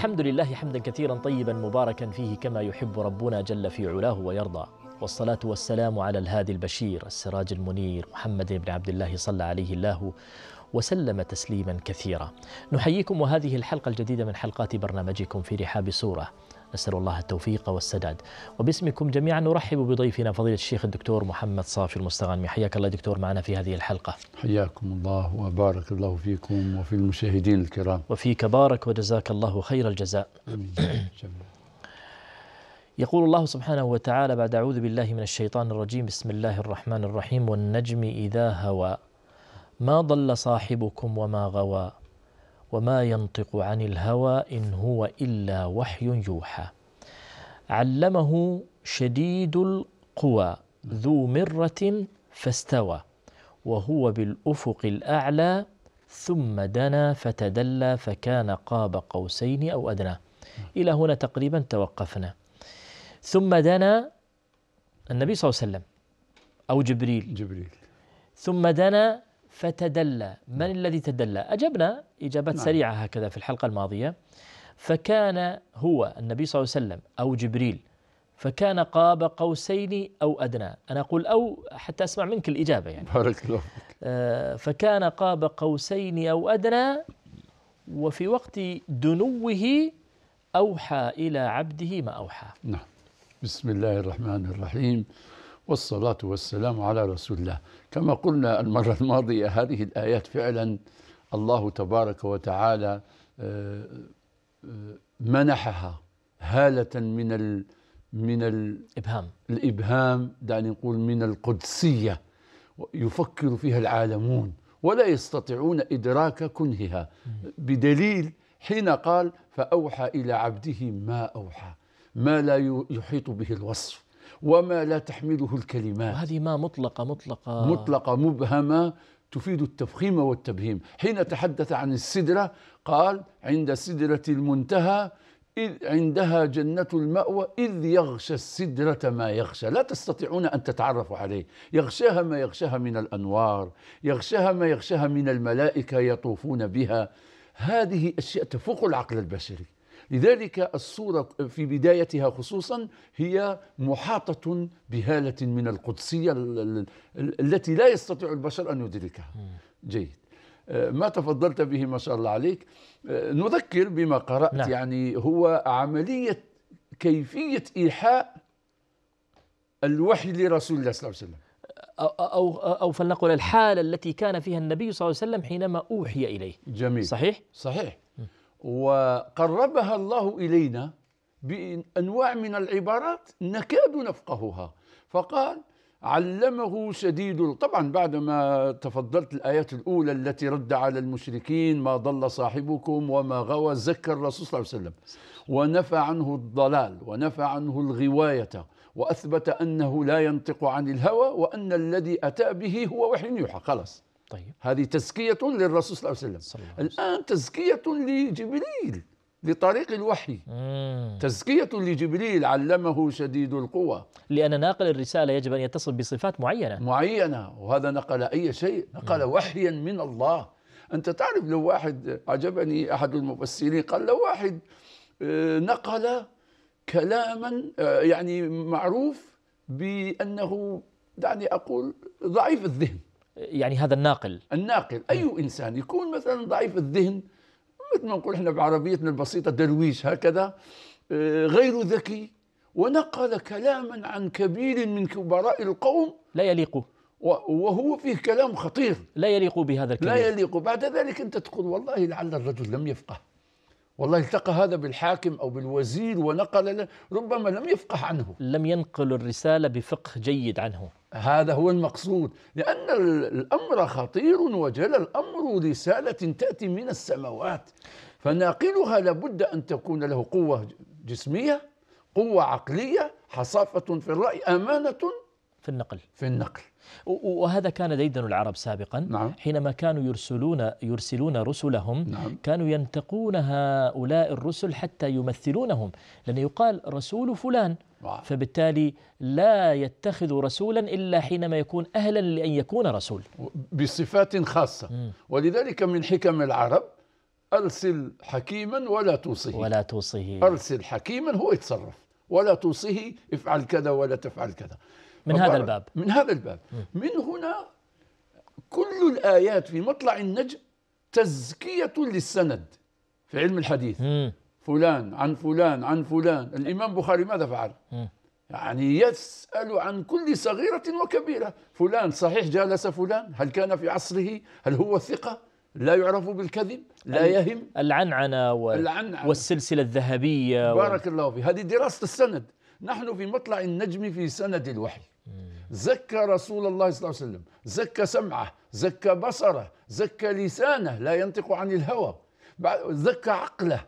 الحمد لله حمدا كثيرا طيبا مباركا فيه كما يحب ربنا جل في علاه ويرضى والصلاة والسلام على الهادي البشير السراج المنير محمد بن عبد الله صلى عليه الله وسلم تسليما كثيرا نحييكم وهذه الحلقة الجديدة من حلقات برنامجكم في رحاب سورة نسأل الله التوفيق والسداد وباسمكم جميعا نرحب بضيفنا فضيلة الشيخ الدكتور محمد صافي المستغانمي حياك الله دكتور معنا في هذه الحلقة حياكم الله وبارك الله فيكم وفي المشاهدين الكرام وفيك بارك وجزاك الله خير الجزاء أمين يقول الله سبحانه وتعالى بعد أعوذ بالله من الشيطان الرجيم بسم الله الرحمن الرحيم والنجم إذا هوى ما ضل صاحبكم وما غوى وما ينطق عن الهوى إن هو إلا وحي يوحى علمه شديد القوى ذو مرة فاستوى وهو بالأفق الأعلى ثم دنا فتدلى فكان قاب قوسين أو أدنى إلى هنا تقريبا توقفنا ثم دنا النبي صلى الله عليه وسلم أو جبريل جبريل ثم دنا فتدلى من نعم. الذي تدلى أجبنا إجابات نعم. سريعة هكذا في الحلقة الماضية فكان هو النبي صلى الله عليه وسلم أو جبريل فكان قاب قوسين أو أدنى أنا أقول أو حتى أسمع منك الإجابة يعني بارك الله آه، فكان قاب قوسين أو أدنى وفي وقت دنوه أوحى إلى عبده ما أوحى نعم بسم الله الرحمن الرحيم والصلاة والسلام على رسول الله كما قلنا المرة الماضية هذه الآيات فعلا الله تبارك وتعالى آه، آه، منحها هالة من ال من الإبهام الإبهام دعني نقول من القدسية يفكر فيها العالمون ولا يستطيعون إدراك كنهها بدليل حين قال فأوحى إلى عبده ما أوحى ما لا يحيط به الوصف وما لا تحمله الكلمات هذه ما مطلقة مطلقة مطلقة مبهمة تفيد التفخيم والتبهيم حين تحدث عن السدرة قال عند سدرة المنتهى إذ عندها جنة المأوى إذ يغشى السدرة ما يغشى لا تستطيعون أن تتعرفوا عليه يغشاها ما يغشاها من الأنوار يغشاها ما يغشاها من الملائكة يطوفون بها هذه أشياء تفوق العقل البشري لذلك الصورة في بدايتها خصوصا هي محاطة بهالة من القدسية التي لا يستطيع البشر أن يدركها جيد آه، ما تفضلت به ما شاء الله عليك آه، نذكر بما قرأت نعم. يعني هو عملية كيفية إيحاء الوحي لرسول الله صلى الله عليه وسلم أو, أو فلنقل الحالة التي كان فيها النبي صلى الله عليه وسلم حينما أوحي إليه جميل صحيح؟ صحيح وقربها الله إلينا بأنواع من العبارات نكاد نفقهها فقال علمه شديد طبعا بعدما تفضلت الآيات الأولى التي رد على المشركين ما ضل صاحبكم وما غوى ذكر الرسول صلى الله عليه وسلم ونفى عنه الضلال ونفى عنه الغواية وأثبت أنه لا ينطق عن الهوى وأن الذي أتى به هو وحي يوحى خلاص طيب هذه تزكية للرسول صلى الله عليه وسلم الآن تزكية لجبريل لطريق الوحي مم. تزكية لجبريل علمه شديد القوى لأن ناقل الرسالة يجب أن يتصف بصفات معينة معينة وهذا نقل أي شيء نقل مم. وحيا من الله أنت تعرف لو واحد عجبني أحد المفسرين قال لو واحد آه، نقل كلاما آه، يعني معروف بأنه دعني أقول ضعيف الذهن يعني هذا الناقل الناقل أي إنسان يكون مثلا ضعيف الذهن مثل ما نقول احنا بعربيتنا البسيطة درويش هكذا آه، غير ذكي ونقل كلاما عن كبير من كبراء القوم لا يليق وهو فيه كلام خطير لا يليق بهذا الكلام لا يليق بعد ذلك أنت تقول والله لعل الرجل لم يفقه والله التقى هذا بالحاكم أو بالوزير ونقل له ربما لم يفقه عنه لم ينقل الرسالة بفقه جيد عنه هذا هو المقصود لأن الأمر خطير وجل الأمر رسالة تأتي من السماوات فناقلها لابد أن تكون له قوة جسمية قوة عقلية حصافة في الرأي أمانة في النقل في النقل وهذا كان ديدن العرب سابقا نعم حينما كانوا يرسلون يرسلون رسلهم نعم كانوا ينتقون هؤلاء الرسل حتى يمثلونهم لأن يقال رسول فلان فبالتالي لا يتخذ رسولا إلا حينما يكون أهلا لأن يكون رسول بصفات خاصة م. ولذلك من حكم العرب أرسل حكيما ولا توصيه ولا توصيه أرسل حكيما هو يتصرف ولا توصيه افعل كذا ولا تفعل كذا من هذا الباب من هذا الباب من هنا كل الآيات في مطلع النجم تزكية للسند في علم الحديث فلان عن فلان عن فلان الإمام بخاري ماذا فعل يعني يسأل عن كل صغيرة وكبيرة فلان صحيح جالس فلان هل كان في عصره هل هو ثقة لا يعرف بالكذب لا يهم العنعنة وال... العنعنة والسلسلة الذهبية بارك و... الله فيه هذه دراسة السند نحن في مطلع النجم في سند الوحي زكى رسول الله صلى الله عليه وسلم زكى سمعه زكى بصره زكى لسانه لا ينطق عن الهوى زكى عقله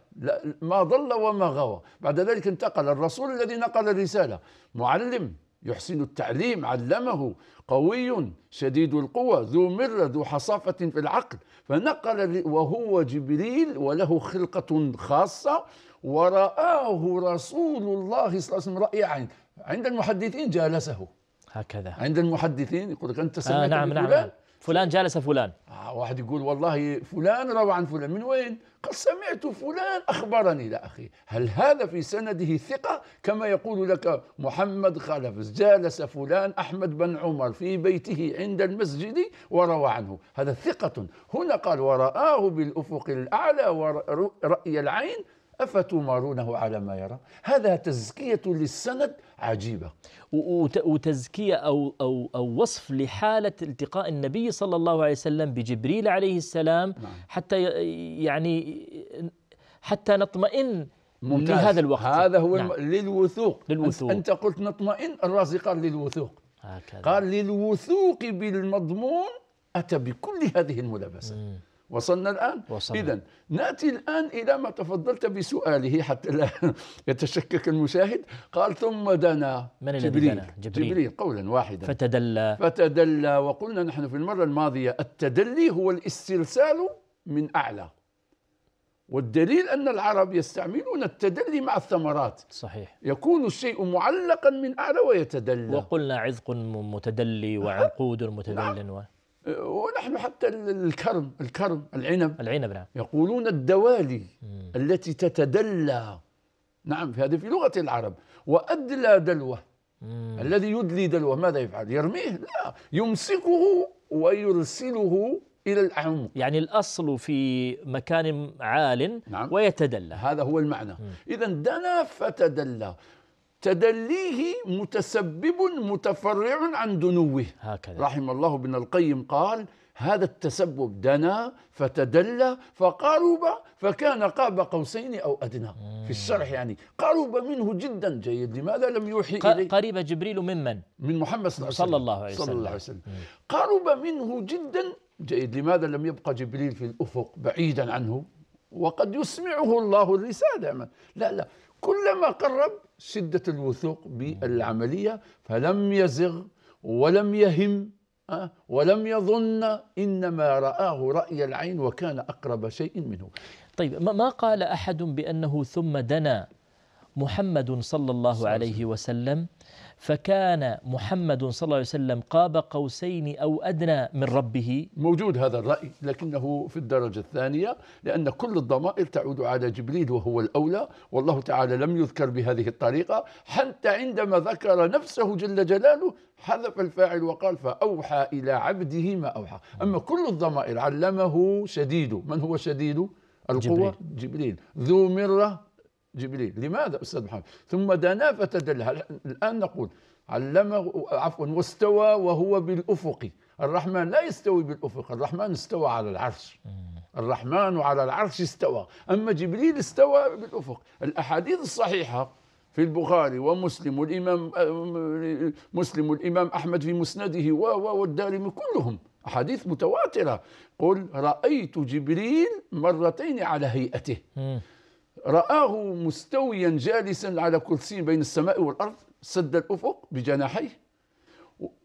ما ضل وما غوى بعد ذلك انتقل الرسول الذي نقل الرسالة معلم يحسن التعليم علمه قوي شديد القوى ذو مرة ذو حصافة في العقل فنقل وهو جبريل وله خلقة خاصة ورآه رسول الله صلى الله عليه وسلم رأي عين عند المحدثين جالسه هكذا عند المحدثين يقول لك أنت آه، سمعت آه نعم نعم فلان, فلان جالس فلان آه واحد يقول والله فلان روى عن فلان من وين قد سمعت فلان أخبرني لا أخي هل هذا في سنده ثقة كما يقول لك محمد خلف جالس فلان أحمد بن عمر في بيته عند المسجد وروى عنه هذا ثقة هنا قال ورآه بالأفق الأعلى ورأي العين أفتمارونه على ما يرى هذا تزكية للسند عجيبة وتزكية أو, أو, أو وصف لحالة التقاء النبي صلى الله عليه وسلم بجبريل عليه السلام نعم. حتى يعني حتى نطمئن ممتاز. لهذا الوقت هذا هو نعم. للوثوق للوثوق أنت قلت نطمئن الرازي قال للوثوق هكذا. قال للوثوق بالمضمون أتى بكل هذه الملابسات وصلنا الآن إذا نأتي الآن إلى ما تفضلت بسؤاله حتى لا يتشكك المشاهد قال ثم دنا من جبريل, دنا؟ جبريل جبريل قولا واحدا فتدلى فتدلى وقلنا نحن في المرة الماضية التدلي هو الاسترسال من أعلى والدليل أن العرب يستعملون التدلي مع الثمرات صحيح يكون الشيء معلقا من أعلى ويتدلى وقلنا عذق متدلي وعنقود متدل نعم. و... ونحن حتى الكرم الكرم العنب العنب نعم يقولون الدوالي مم. التي تتدلى نعم في هذه في لغة العرب وأدلى دلوه مم. الذي يدلي دلوه ماذا يفعل يرميه لا يمسكه ويرسله إلى الأعمق يعني الأصل في مكان عال نعم. ويتدلى هذا هو المعنى إذا دنا فتدلى تدليه متسبب متفرع عن دنوه هكذا رحم الله ابن القيم قال هذا التسبب دنا فتدلى فقارب فكان قاب قوسين او ادنى في الشرح يعني قرب منه جدا جيد لماذا لم يوحي اليه قريب جبريل ممن من محمد صلى الله عليه وسلم صلى الله عليه وسلم, صلى الله عليه وسلم. قرب منه جدا جيد لماذا لم يبقى جبريل في الافق بعيدا عنه وقد يسمعه الله الرسالة لا لا كلما قرب شدة الوثوق بالعملية فلم يزغ ولم يهم آه، ولم يظن إنما رآه رأي العين وكان أقرب شيء منه طيب ما قال أحد بأنه ثم دنا محمد صلى الله عليه وسلم فكان محمد صلى الله عليه وسلم قاب قوسين أو أدنى من ربه موجود هذا الرأي لكنه في الدرجة الثانية لأن كل الضمائر تعود على جبريل وهو الأولى والله تعالى لم يذكر بهذه الطريقة حتى عندما ذكر نفسه جل جلاله حذف الفاعل وقال فأوحى إلى عبده ما أوحى أما كل الضمائر علمه شديد من هو شديد القوة جبريل, جبريل. ذو مرة جبريل لماذا أستاذ محمد ثم دنا فتدلى الآن نقول علمه عفوا واستوى وهو بالأفق الرحمن لا يستوي بالأفق الرحمن استوى على العرش الرحمن على العرش استوى أما جبريل استوى بالأفق الأحاديث الصحيحة في البخاري ومسلم والإمام مسلم والإمام أحمد في مسنده والدارمي كلهم أحاديث متواترة قل رأيت جبريل مرتين على هيئته رآه مستويا جالسا على كرسي بين السماء والأرض سد الأفق بجناحيه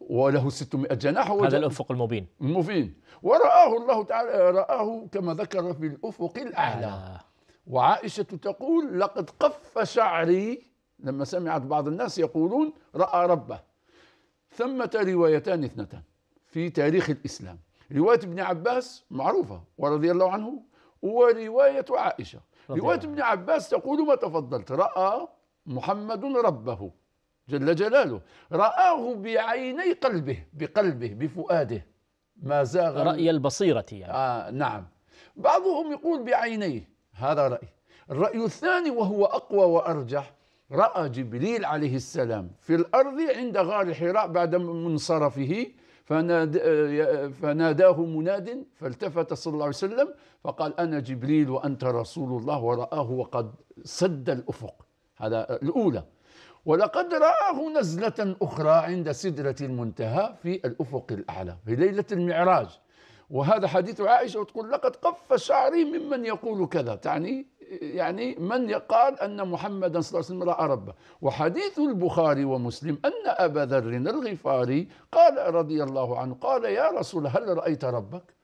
وله 600 جناح هذا الأفق المبين المبين ورآه الله تعالى رآه كما ذكر في الأفق الأعلى آه. وعائشة تقول لقد قف شعري لما سمعت بعض الناس يقولون رأى ربه ثمة روايتان اثنتان في تاريخ الإسلام رواية ابن عباس معروفة ورضي الله عنه ورواية عائشة رواية ابن عباس تقول ما تفضلت رأى محمد ربه جل جلاله رآه بعيني قلبه بقلبه بفؤاده ما زاغ رأي البصيرة يعني آه نعم بعضهم يقول بعينيه هذا رأي الرأي الثاني وهو أقوى وأرجح رأى جبريل عليه السلام في الأرض عند غار حراء بعد منصرفه آه، آه، فناداه مناد فالتفت صلى الله عليه وسلم فقال أنا جبريل وأنت رسول الله ورآه وقد سد الأفق هذا الأولى ولقد رآه نزلة أخرى عند سدرة المنتهى في الأفق الأعلى في ليلة المعراج وهذا حديث عائشة وتقول لقد قف شعري ممن يقول كذا تعني يعني من يقال أن محمدا صلى الله عليه وسلم رأى ربه وحديث البخاري ومسلم أن أبا ذر الغفاري قال رضي الله عنه قال يا رسول هل رأيت ربك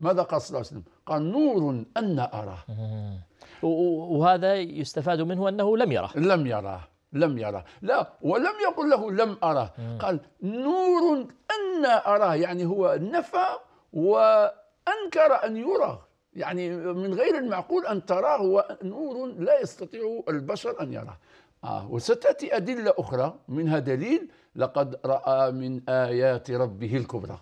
ماذا قال صلى الله عليه وسلم قال نور أن أراه وهذا يستفاد منه أنه لم يره لم يره لم يره لا ولم يقل له لم أراه قال نور أن أراه يعني هو نفى وأنكر أن يراه يعني من غير المعقول أن تراه نور لا يستطيع البشر أن يراه آه وستأتي أدلة أخرى منها دليل لقد رأى من آيات ربه الكبرى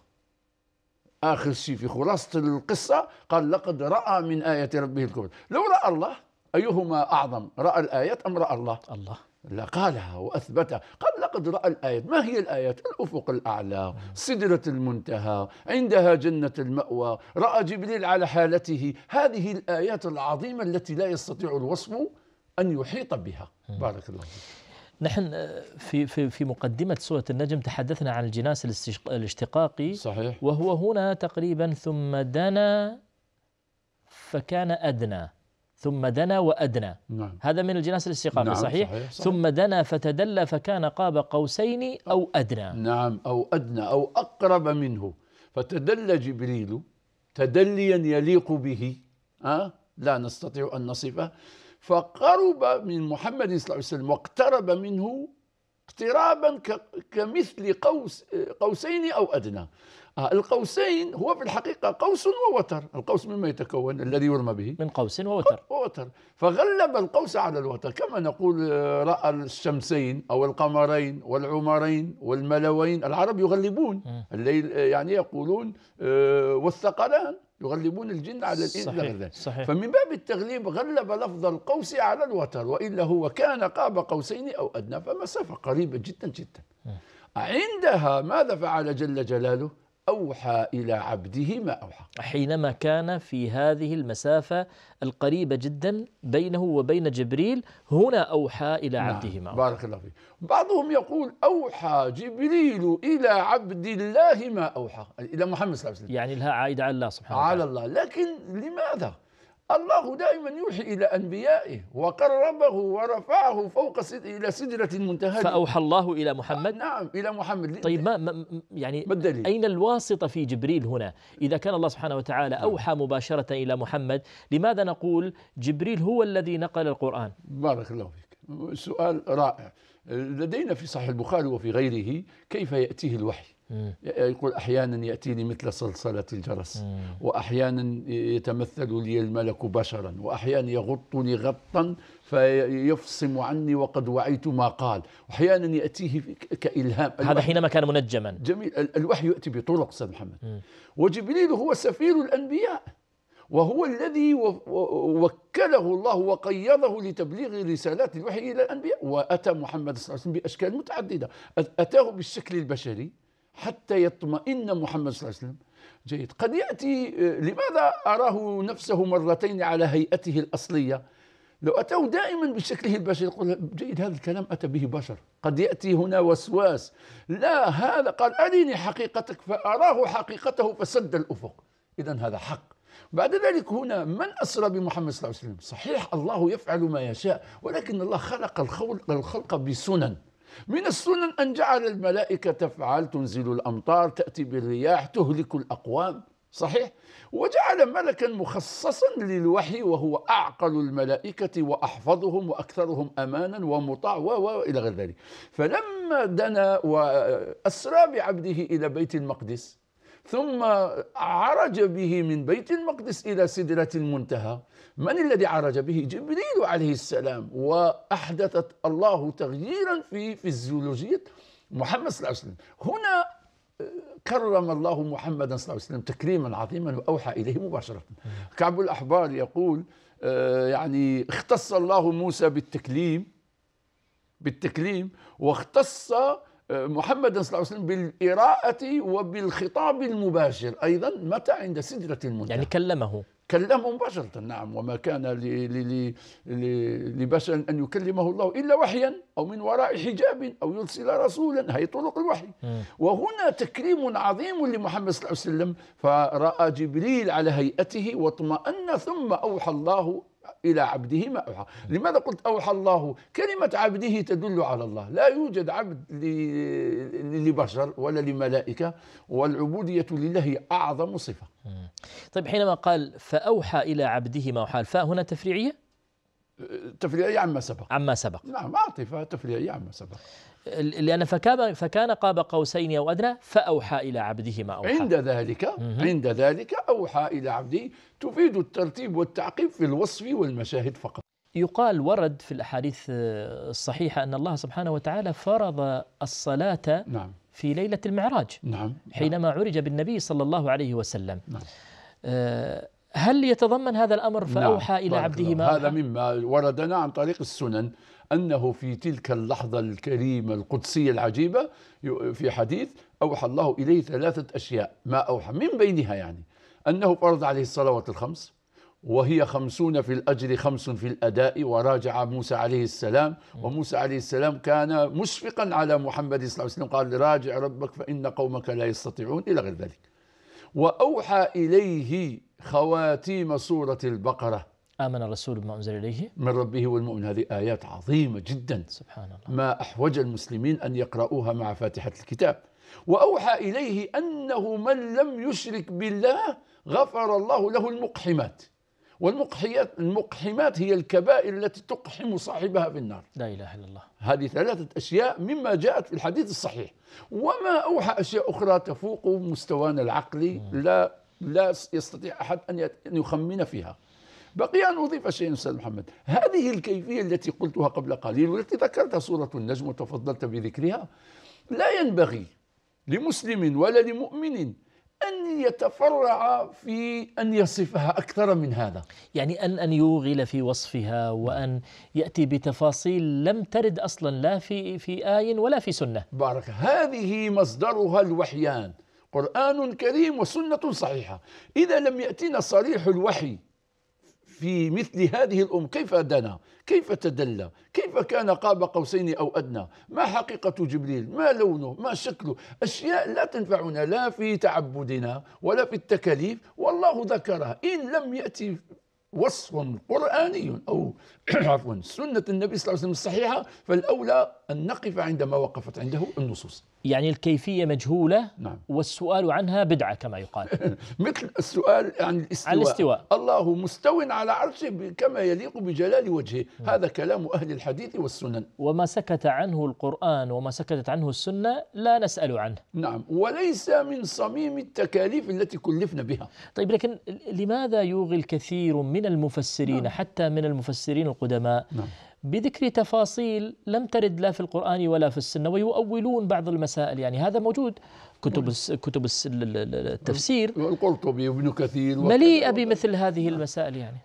آخر شيء في خلاصة القصة قال لقد رأى من آيات ربه الكبرى لو رأى الله أيهما أعظم رأى الآيات أم رأى الله الله قالها واثبتها قال لقد راى الايات ما هي الايات الافق الاعلى سدره المنتهى عندها جنه الماوى راى جبريل على حالته هذه الايات العظيمه التي لا يستطيع الوصف ان يحيط بها بارك الله فيك نحن آه، في في في مقدمة سورة النجم تحدثنا عن الجناس الاشتقاقي صحيح وهو هنا تقريبا ثم دنا فكان أدنى ثم دنا وأدنى نعم. هذا من الجناس الاستقامة نعم صحيح؟, صحيح, صحيح ثم دنا فتدلى فكان قاب قوسين أو أدنى نعم أو أدنى أو أقرب منه فتدلى جبريل تدليا يليق به أه؟ لا نستطيع أن نصفه فقرب من محمد صلى الله عليه وسلم واقترب منه اقترابا كمثل قوس قوسين أو أدنى آه، القوسين هو في الحقيقة قوس ووتر القوس مما يتكون الذي يرمى به من قوس ووتر ووتر فغلب القوس على الوتر كما نقول آه، رأى الشمسين أو القمرين والعمرين والملوين العرب يغلبون الليل آه، يعني يقولون والثقلان يغلبون الجن على الإنس صحيح. صحيح فمن باب التغليب غلب لفظ القوس على الوتر وإلا هو كان قاب قوسين أو أدنى فمسافة قريبة جدا جدا عندها ماذا فعل جل جلاله أوحى إلى عبده ما أوحى حينما كان في هذه المسافة القريبة جدا بينه وبين جبريل هنا أوحى إلى نعم، عبده ما أوحى بارك الله فيك بعضهم يقول أوحى جبريل إلى عبد الله ما أوحى إلى محمد صلى الله عليه وسلم يعني لها عائدة على الله سبحانه وتعالى على الله لكن لماذا الله دائما يوحي إلى أنبيائه وقربه ورفعه فوق سد... إلى سدرة المنتهى فأوحى الله إلى محمد آه نعم إلى محمد طيب ما, ما يعني بالدليل. أين الواسطة في جبريل هنا إذا كان الله سبحانه وتعالى نعم. أوحى مباشرة إلى محمد لماذا نقول جبريل هو الذي نقل القرآن بارك الله فيك سؤال رائع لدينا في صحيح البخاري وفي غيره كيف يأتيه الوحي يقول أحيانا يأتيني مثل صلصلة الجرس وأحيانا يتمثل لي الملك بشرا وأحيانا يغطني غطا فيفصم عني وقد وعيت ما قال وأحيانا يأتيه كإلهام هذا حينما كان منجما جميل الوحي يأتي بطرق استاذ محمد وجبريل هو سفير الأنبياء وهو الذي وكله الله وقيضه لتبليغ رسالات الوحي إلى الأنبياء وأتى محمد صلى الله عليه وسلم بأشكال متعددة أتاه بالشكل البشري حتى يطمئن محمد صلى الله عليه وسلم جيد قد يأتي آه، لماذا أراه نفسه مرتين على هيئته الأصلية لو أتوا دائما بشكله البشري يقول جيد هذا الكلام أتى به بشر قد يأتي هنا وسواس لا هذا قال أريني حقيقتك فأراه حقيقته فسد الأفق إذا هذا حق بعد ذلك هنا من أسرى بمحمد صلى الله عليه وسلم صحيح الله يفعل ما يشاء ولكن الله خلق الخلق بسنن من السنن أن جعل الملائكة تفعل تنزل الأمطار تأتي بالرياح تهلك الأقوام صحيح وجعل ملكا مخصصا للوحي وهو أعقل الملائكة وأحفظهم وأكثرهم أمانا ومطاع وإلى غير ذلك فلما دنا وأسرى بعبده إلى بيت المقدس ثم عرج به من بيت المقدس إلى سدرة المنتهى من الذي عرج به جبريل عليه السلام وأحدثت الله تغييرا في فيزيولوجية محمد صلى الله عليه وسلم هنا آه، كرم الله محمدا صلى الله عليه وسلم تكريما عظيما وأوحى إليه مباشرة كعب الأحبار يقول آه، يعني اختص الله موسى بالتكليم بالتكليم واختص آه، محمد صلى الله عليه وسلم بالإراءة وبالخطاب المباشر أيضا متى عند سدرة المنتهى يعني كلمه كلمه مباشرة نعم وما كان لبشر أن يكلمه الله إلا وحيا أو من وراء حجاب أو يرسل رسولا هي طرق الوحي وهنا تكريم عظيم لمحمد صلى الله عليه وسلم فرأى جبريل على هيئته واطمأن ثم أوحى الله إلى عبده ما أوحى لماذا قلت أوحى الله كلمة عبده تدل على الله لا يوجد عبد لبشر ولا لملائكة والعبودية لله أعظم صفة طيب حينما قال فأوحى إلى عبده ما أوحى الفاء هنا تفريعية؟ أه، تفريعية عما سبق عما سبق نعم عاطفة تفريعية عما سبق لأن فكان فكان قاب قوسين أو أدنى فأوحى إلى عبده ما أوحى عند ذلك عند ذلك أوحى إلى عبده تفيد الترتيب والتعقيب في الوصف والمشاهد فقط يقال ورد في الأحاديث آه، الصحيحة أن الله سبحانه وتعالى فرض الصلاة نعم في ليلة المعراج نعم حينما نعم. عرج بالنبي صلى الله عليه وسلم نعم آه هل يتضمن هذا الأمر فأوحى نعم إلى عبده ما هذا مما وردنا عن طريق السنن أنه في تلك اللحظة الكريمة القدسية العجيبة في حديث أوحى الله إليه ثلاثة أشياء ما أوحى من بينها يعني أنه فرض عليه الصلوات الخمس وهي خمسون في الأجر خمس في الأداء وراجع موسى عليه السلام وموسى عليه السلام كان مشفقا على محمد صلى الله عليه وسلم قال راجع ربك فإن قومك لا يستطيعون إلى غير ذلك وأوحى إليه خواتيم سورة البقرة آمن الرسول بما أنزل إليه من ربه والمؤمن هذه آيات عظيمة جدا سبحان الله ما أحوج المسلمين أن يقرؤوها مع فاتحة الكتاب وأوحى إليه أنه من لم يشرك بالله غفر الله له المقحمات والمقحيات المقحمات هي الكبائر التي تقحم صاحبها في النار لا إله إلا الله هذه ثلاثة أشياء مما جاءت في الحديث الصحيح وما أوحى أشياء أخرى تفوق مستوانا العقلي لا لا يستطيع أحد أن يخمن فيها بقي أن أضيف شيئا أستاذ محمد هذه الكيفية التي قلتها قبل قليل والتي ذكرتها سورة النجم وتفضلت بذكرها لا ينبغي لمسلم ولا لمؤمن أن يتفرع في أن يصفها أكثر من هذا يعني أن أن يوغل في وصفها وأن يأتي بتفاصيل لم ترد أصلا لا في في آي ولا في سنة بارك هذه مصدرها الوحيان قرآن كريم وسنة صحيحة إذا لم يأتينا صريح الوحي في مثل هذه الأم كيف دنا كيف تدلى كيف كان قاب قوسين أو أدنى ما حقيقة جبريل ما لونه ما شكله أشياء لا تنفعنا لا في تعبدنا ولا في التكاليف والله ذكرها إن لم يأتي وصف قرآني أو عفوا سنة النبي صلى الله عليه وسلم الصحيحة فالأولى أن نقف عندما وقفت عنده النصوص يعني الكيفية مجهولة نعم. والسؤال عنها بدعة كما يقال مثل السؤال عن الاستواء, عن الاستواء. الله مستو على عرشه كما يليق بجلال وجهه نعم. هذا كلام أهل الحديث والسنن وما سكت عنه القرآن وما سكتت عنه السنة لا نسأل عنه نعم وليس من صميم التكاليف التي كلفنا بها طيب لكن لماذا يوغي الكثير من من المفسرين نعم. حتى من المفسرين القدماء نعم. بذكر تفاصيل لم ترد لا في القرآن ولا في السنة ويؤولون بعض المسائل يعني هذا موجود كتب نعم. كتب التفسير القرطبي وابن كثير مليئة بمثل هذه نعم. المسائل يعني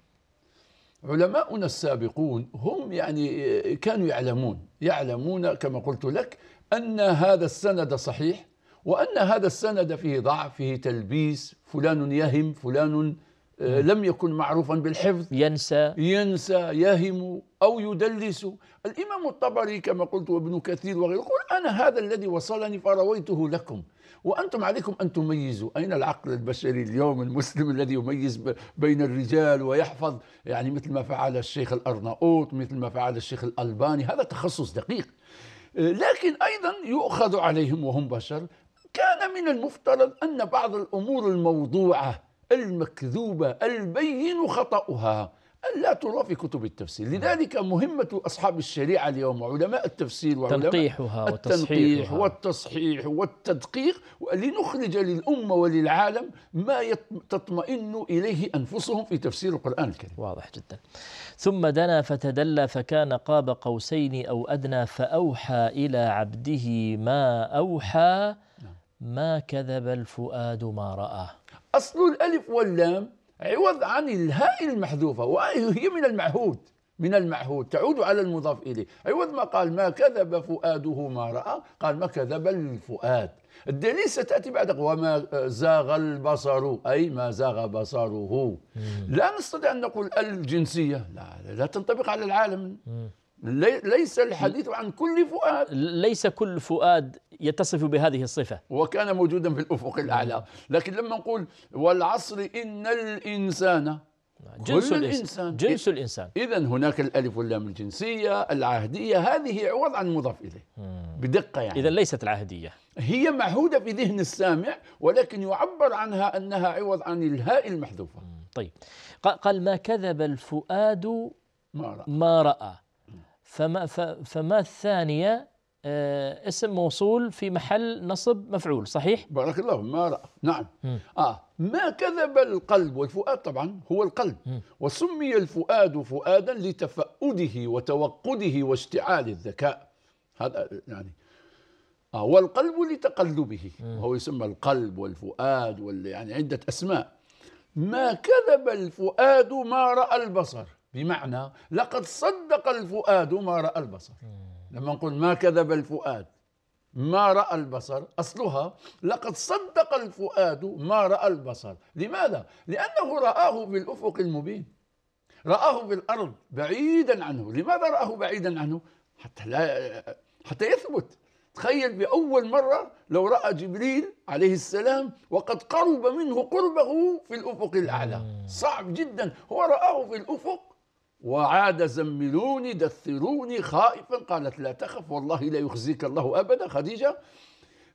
علماؤنا السابقون هم يعني آه، كانوا يعلمون يعلمون كما قلت لك أن هذا السند صحيح وأن هذا السند فيه ضعف فيه تلبيس فلان يهم فلان آه، لم يكن معروفا بالحفظ ينسى ينسى يهم أو يدلس الإمام الطبري كما قلت وابن كثير وغيره يقول أنا هذا الذي وصلني فرويته لكم وأنتم عليكم أن تميزوا أين العقل البشري اليوم المسلم الذي يميز بين الرجال ويحفظ يعني مثل ما فعل الشيخ الأرناؤوط مثل ما فعل الشيخ الألباني هذا تخصص دقيق آه، لكن أيضا يؤخذ عليهم وهم بشر كان من المفترض أن بعض الأمور الموضوعة المكذوبة البين خطأها ألا ترى في كتب التفسير نعم. لذلك مهمة أصحاب الشريعة اليوم وعلماء التفسير وعلماء تنقيحها التنقيح والتصحيح والتدقيق لنخرج للأمة وللعالم ما تطمئن إليه أنفسهم في تفسير القرآن الكريم واضح جدا ثم دنا فتدلى فكان قاب قوسين أو أدنى فأوحى إلى عبده ما أوحى نعم. ما كذب الفؤاد ما رأى أصل الألف واللام عوض عن الهاء المحذوفة وهي من المعهود من المعهود تعود على المضاف إليه عوض ما قال ما كذب فؤاده ما رأى قال ما كذب الفؤاد الدليل ستأتي بعد وما آه، زاغ البصر أي ما زاغ بصره لا نستطيع أن نقول الجنسية لا لا, لا تنطبق على العالم ليس الحديث عن كل فؤاد ليس كل فؤاد يتصف بهذه الصفة وكان موجودا في الأفق الأعلى نعم. لكن لما نقول والعصر إن الإنسان نعم. جنس الإنسان جنس الإنسان إذا هناك الألف واللام الجنسية العهدية هذه عوض عن مضاف إليه بدقة يعني إذا ليست العهدية هي معهودة في ذهن السامع ولكن يعبر عنها أنها عوض عن الهاء المحذوفة طيب قال ما كذب الفؤاد ما رأى, ما رأى فما, فما الثانية آه، اسم موصول في محل نصب مفعول صحيح؟ بارك الله ما رأى نعم م. آه ما كذب القلب والفؤاد طبعا هو القلب م. وسمي الفؤاد فؤادا لتفؤده وتوقده واشتعال الذكاء هذا يعني آه والقلب لتقلبه م. وهو يسمى القلب والفؤاد وال يعني عدة أسماء ما كذب الفؤاد ما رأى البصر بمعنى لقد صدق الفؤاد ما رأى البصر لما نقول ما كذب الفؤاد ما رأى البصر أصلها لقد صدق الفؤاد ما رأى البصر لماذا؟ لأنه رآه بالأفق المبين رآه بالأرض بعيدا عنه لماذا رآه بعيدا عنه؟ حتى لا حتى يثبت تخيل بأول مرة لو رأى جبريل عليه السلام وقد قرب منه قربه في الأفق الأعلى صعب جدا هو رآه في الأفق وعاد زملوني دثروني خائفا قالت لا تخف والله لا يخزيك الله أبدا خديجة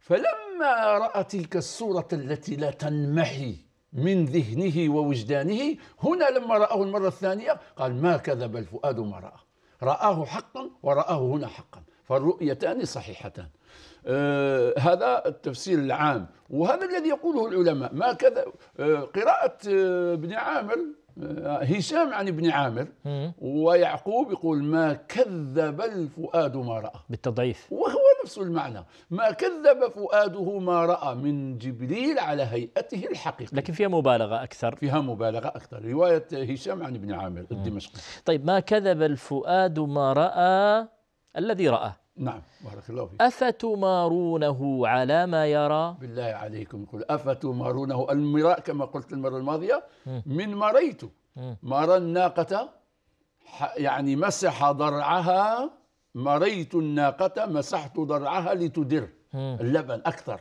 فلما راى تلك الصورة التي لا تنمحي من ذهنه ووجدانه هنا لما رآه المرة الثانية قال ما كذب الفؤاد ما رأى رآه حقا ورآه هنا حقا فالرؤيتان صحيحتان آه هذا التفسير العام وهذا الذي يقوله العلماء ما كذا آه قراءة آه ابن عامر آه، هشام عن ابن عامر ويعقوب يقول ما كذب الفؤاد ما رأى بالتضعيف وهو نفس المعنى ما كذب فؤاده ما رأى من جبريل على هيئته الحقيقية لكن فيها مبالغة أكثر فيها مبالغة أكثر رواية هشام عن ابن عامر الدمشقي طيب ما كذب الفؤاد ما رأى الذي رأى نعم بارك الله فيك أفتمارونه على ما يرى بالله عليكم يقول أفتمارونه المراء كما قلت المرة الماضية من مريت مرى الناقة يعني مسح ضرعها مريت الناقة مسحت ضرعها لتدر اللبن أكثر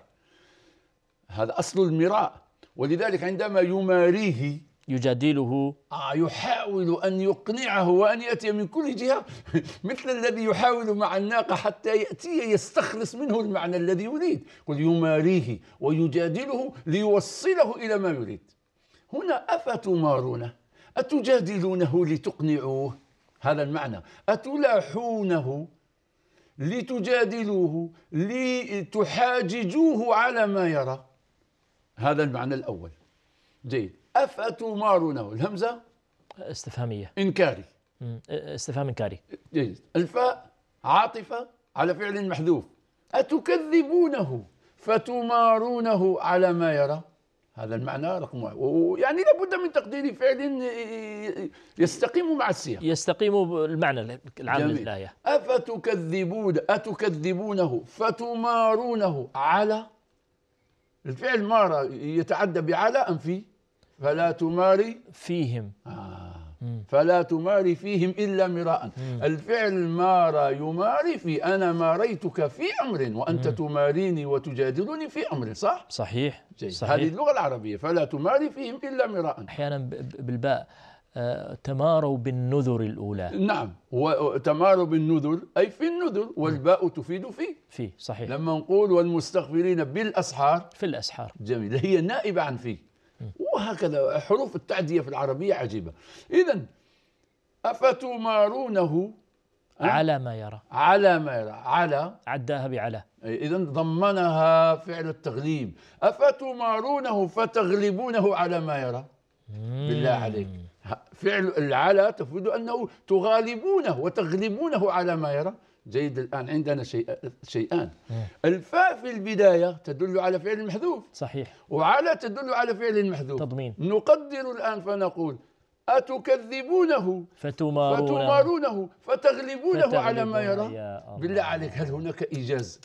هذا أصل المراء ولذلك عندما يماريه يجادله آه يحاول أن يقنعه وأن يأتي من كل جهة مثل الذي يحاول مع الناقة حتى يأتي يستخلص منه المعنى الذي يريد قل يماريه ويجادله ليوصله إلى ما يريد هنا أفتمارونه أتجادلونه لتقنعوه هذا المعنى أتلاحونه لتجادلوه لتحاججوه على ما يرى هذا المعنى الأول جيد أفتمارونه الهمزة استفهامية إنكاري استفهام إنكاري جيد الفاء عاطفة على فعل محذوف أتكذبونه فتمارونه على ما يرى هذا المعنى رقم واحد يعني لابد من تقدير فعل يستقيم مع السياق يستقيم المعنى العام للآية أفتكذبون أتكذبونه فتمارونه على الفعل مار يتعدى بعلى أم في فلا تماري فيهم آه. فلا تماري فيهم إلا مراء الفعل مارى يماري في أنا ماريتك في أمر وأنت مم. تماريني وتجادلني في أمر صح؟ صحيح, جيد. صحيح. هذه اللغة العربية فلا تماري فيهم إلا مراء أحيانا بالباء آه، تماروا بالنذر الأولى نعم وتماروا بالنذر أي في النذر والباء تفيد في في صحيح لما نقول والمستغفرين بالأسحار في الأسحار جميل هي نائبة عن في وهكذا حروف التعدية في العربية عجيبة إذا أفتمارونه على ما يرى على ما يرى على عداها بعلى إذا ضمنها فعل التغليب أفتمارونه فتغلبونه على ما يرى بالله عليك فعل العلى تفيد أنه تغالبونه وتغلبونه على ما يرى جيد الان عندنا شيء شيئان الفاء في البدايه تدل على فعل محذوف صحيح وعلى تدل على فعل محذوف تضمين نقدر الان فنقول أتكذبونه فتمارونه, فتمارونه فتغلبونه, فتغلبونه على ما يرى بالله عليك هل هناك إيجاز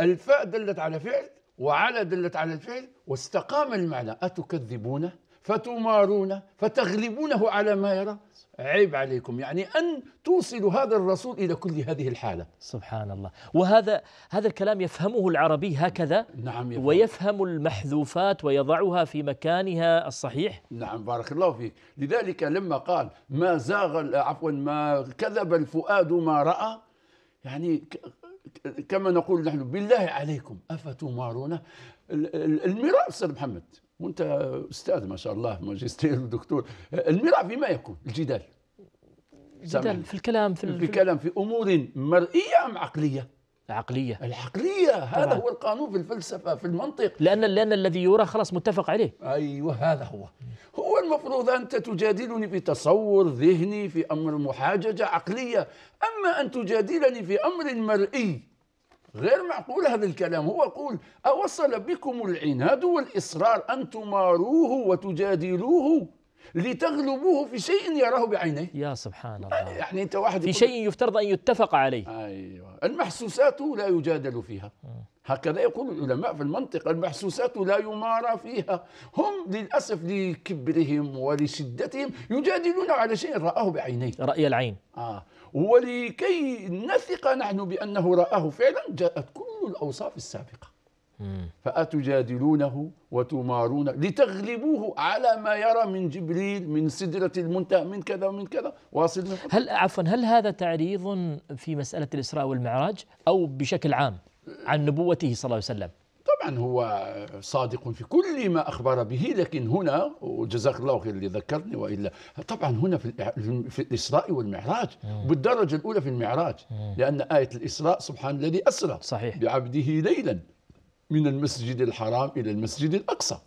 الفاء دلت على فعل وعلى دلت على الفعل واستقام المعنى أتكذبونه فتمارون فتغلبونه على ما يرى عيب عليكم يعني أن توصلوا هذا الرسول إلى كل هذه الحالة سبحان الله وهذا هذا الكلام يفهمه العربي هكذا نعم يفهم. ويفهم المحذوفات ويضعها في مكانها الصحيح نعم بارك الله فيك لذلك لما قال ما زاغ عفوا ما كذب الفؤاد ما رأى يعني كما نقول نحن بالله عليكم أفتمارونه المرأة أستاذ محمد وانت استاذ ما شاء الله ماجستير ودكتور المرع فيما يكون الجدال الجدال في الكلام في, في الكلام في امور مرئيه ام عقليه العقلية العقلية هذا طبعا. هو القانون في الفلسفة في المنطق لأن لأن الذي يرى خلاص متفق عليه أيوه هذا هو هو المفروض أنت تجادلني في تصور ذهني في أمر محاججة عقلية أما أن تجادلني في أمر مرئي غير معقول هذا الكلام هو يقول أوصل بكم العناد والإصرار أن تماروه وتجادلوه لتغلبوه في شيء يراه بعينيه يا سبحان الله يعني انت واحد في شيء يفترض ان يتفق عليه ايوه المحسوسات لا يجادل فيها هكذا يقول العلماء في المنطقه المحسوسات لا يمارى فيها هم للاسف لكبرهم ولشدتهم يجادلون على شيء راه بعينيه راي العين اه ولكي نثق نحن بأنه رآه فعلا جاءت كل الأوصاف السابقة فأتجادلونه وتمارون لتغلبوه على ما يرى من جبريل من سدرة المنتهى من كذا ومن كذا واصل من هل عفوا هل هذا تعريض في مسألة الإسراء والمعراج أو بشكل عام عن نبوته صلى الله عليه وسلم طبعا هو صادق في كل ما أخبر به لكن هنا وجزاك الله خير اللي ذكرتني وإلا طبعا هنا في, في الإسراء والمعراج بالدرجة الأولى في المعراج لأن آية الإسراء سبحان الذي أسرى صحيح. بعبده ليلا من المسجد الحرام إلى المسجد الأقصى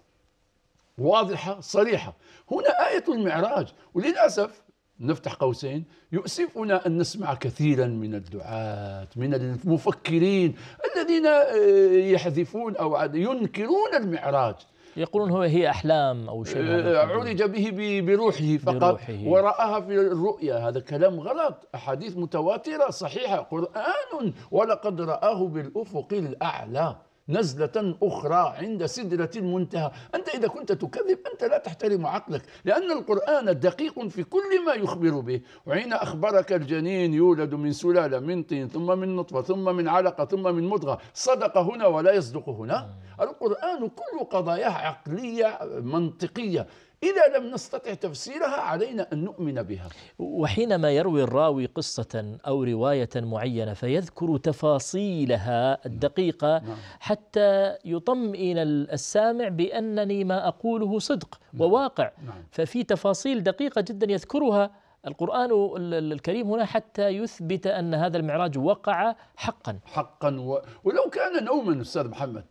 واضحة صريحة هنا آية المعراج وللأسف نفتح قوسين يؤسفنا أن نسمع كثيرا من الدعاة من المفكرين الذين آه، يحذفون أو ينكرون المعراج يقولون هو هي أحلام أو شيء آه، عرج به بروحه فقط بروحه. ورآها في الرؤيا هذا كلام غلط أحاديث متواترة صحيحة قرآن ولقد رآه بالأفق الأعلى نزلة أخرى عند سدرة المنتهى أنت إذا كنت تكذب أنت لا تحترم عقلك لأن القرآن دقيق في كل ما يخبر به وحين أخبرك الجنين يولد من سلالة من طين ثم من نطفة ثم من علقة ثم من مضغة صدق هنا ولا يصدق هنا آه. القرآن كل قضاياه عقلية منطقية إذا لم نستطع تفسيرها علينا أن نؤمن بها وحينما يروي الراوي قصة أو رواية معينة فيذكر تفاصيلها الدقيقة نعم. نعم. حتى يطمئن السامع بأنني ما أقوله صدق نعم. وواقع نعم. ففي تفاصيل دقيقة جدا يذكرها القرآن الكريم هنا حتى يثبت أن هذا المعراج وقع حقا حقا و... ولو كان نوما أستاذ محمد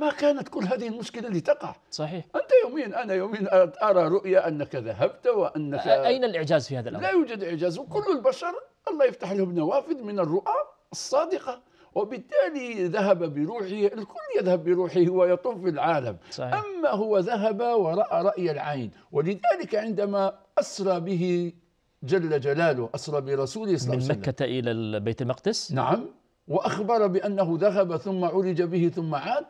ما كانت كل هذه المشكله لتقع صحيح انت يوميا انا يوميا ارى رؤيا انك ذهبت وانك اين الاعجاز في هذا الامر؟ لا يوجد اعجاز وكل البشر الله يفتح لهم نوافذ من الرؤى الصادقه وبالتالي ذهب بروحه الكل يذهب بروحه ويطوف في العالم صحيح. أما هو ذهب ورأى رأي العين ولذلك عندما أسرى به جل جلاله أسرى برسوله صلى الله عليه وسلم من مكة إلى بيت المقدس نعم وأخبر بأنه ذهب ثم عرج به ثم عاد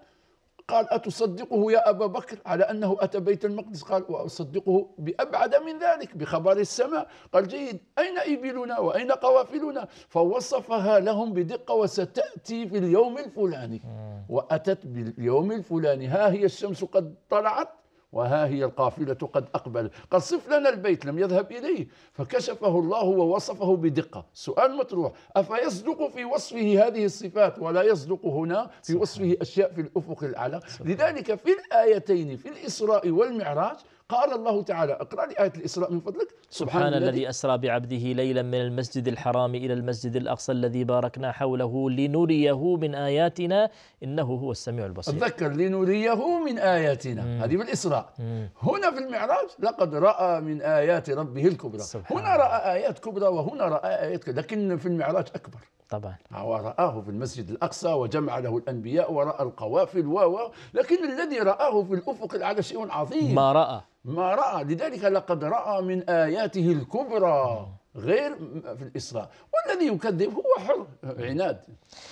قال أتصدقه يا أبا بكر على أنه أتى بيت المقدس قال وأصدقه بأبعد من ذلك بخبر السماء قال جيد أين إبلنا وأين قوافلنا فوصفها لهم بدقة وستأتي في اليوم الفلاني وأتت باليوم الفلاني ها هي الشمس قد طلعت وها هي القافلة قد أقبل قد صف لنا البيت لم يذهب إليه فكشفه الله ووصفه بدقة سؤال مطروح أفيصدق في وصفه هذه الصفات ولا يصدق هنا في وصفه أشياء في الأفق الأعلى لذلك في الآيتين في الإسراء والمعراج قال الله تعالى اقرأ لي آية الإسراء من فضلك سبحان, سبحان الذي أسرى بعبده ليلا من المسجد الحرام إلى المسجد الأقصى الذي باركنا حوله لنريه من آياتنا إنه هو السميع البصير أتذكر لنريه من آياتنا مم. هذه بالإسراء مم. هنا في المعراج لقد رأى من آيات ربه الكبرى سبحان هنا رأى آيات كبرى وهنا رأى آيات كبرى لكن في المعراج أكبر طبعا ورآه في المسجد الأقصى وجمع له الأنبياء ورأى القوافل و لكن الذي رآه في الأفق الأعلى شيء عظيم ما رأى ما رأى لذلك لقد رأى من آياته الكبرى غير في الإسراء والذي يكذب هو حر عناد